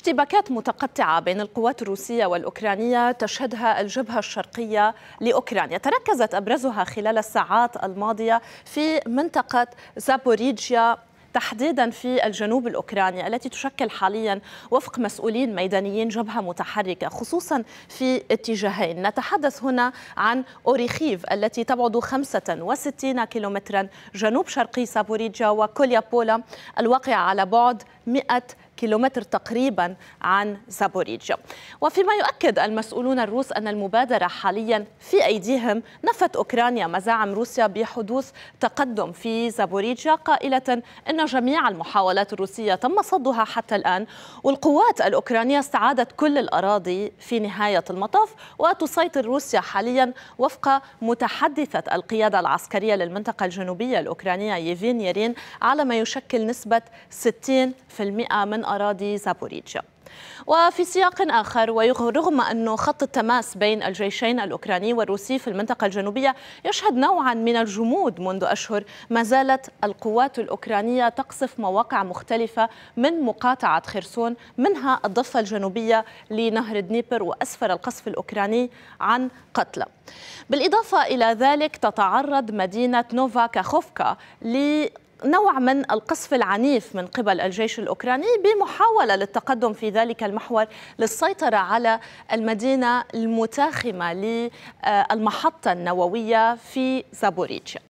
اشتباكات متقطعة بين القوات الروسية والأوكرانية تشهدها الجبهة الشرقية لأوكرانيا تركزت أبرزها خلال الساعات الماضية في منطقة زابوريجيا تحديدا في الجنوب الاوكراني التي تشكل حاليا وفق مسؤولين ميدانيين جبهه متحركه خصوصا في اتجاهين نتحدث هنا عن اوريخيف التي تبعد 65 كيلومترا جنوب شرقي سابوريجيا وكوليابولا الواقعه على بعد 100 كيلومتر تقريبا عن زابوريجيا وفيما يؤكد المسؤولون الروس أن المبادرة حاليا في أيديهم نفت أوكرانيا مزاعم روسيا بحدوث تقدم في زابوريجيا قائلة أن جميع المحاولات الروسية تم صدها حتى الآن والقوات الأوكرانية استعادت كل الأراضي في نهاية المطاف وتسيطر روسيا حاليا وفق متحدثة القيادة العسكرية للمنطقة الجنوبية الأوكرانية ييفين يرين على ما يشكل نسبة 60% من أراضي زابوريجيا وفي سياق آخر ورغم أن خط التماس بين الجيشين الأوكراني والروسي في المنطقة الجنوبية يشهد نوعا من الجمود منذ أشهر ما زالت القوات الأوكرانية تقصف مواقع مختلفة من مقاطعة خرسون منها الضفة الجنوبية لنهر دنيبر وأسفر القصف الأوكراني عن قتلى بالإضافة إلى ذلك تتعرض مدينة نوفا كاخوفكا نوع من القصف العنيف من قبل الجيش الأوكراني بمحاولة للتقدم في ذلك المحور للسيطرة على المدينة المتاخمة للمحطة النووية في زابوريجيا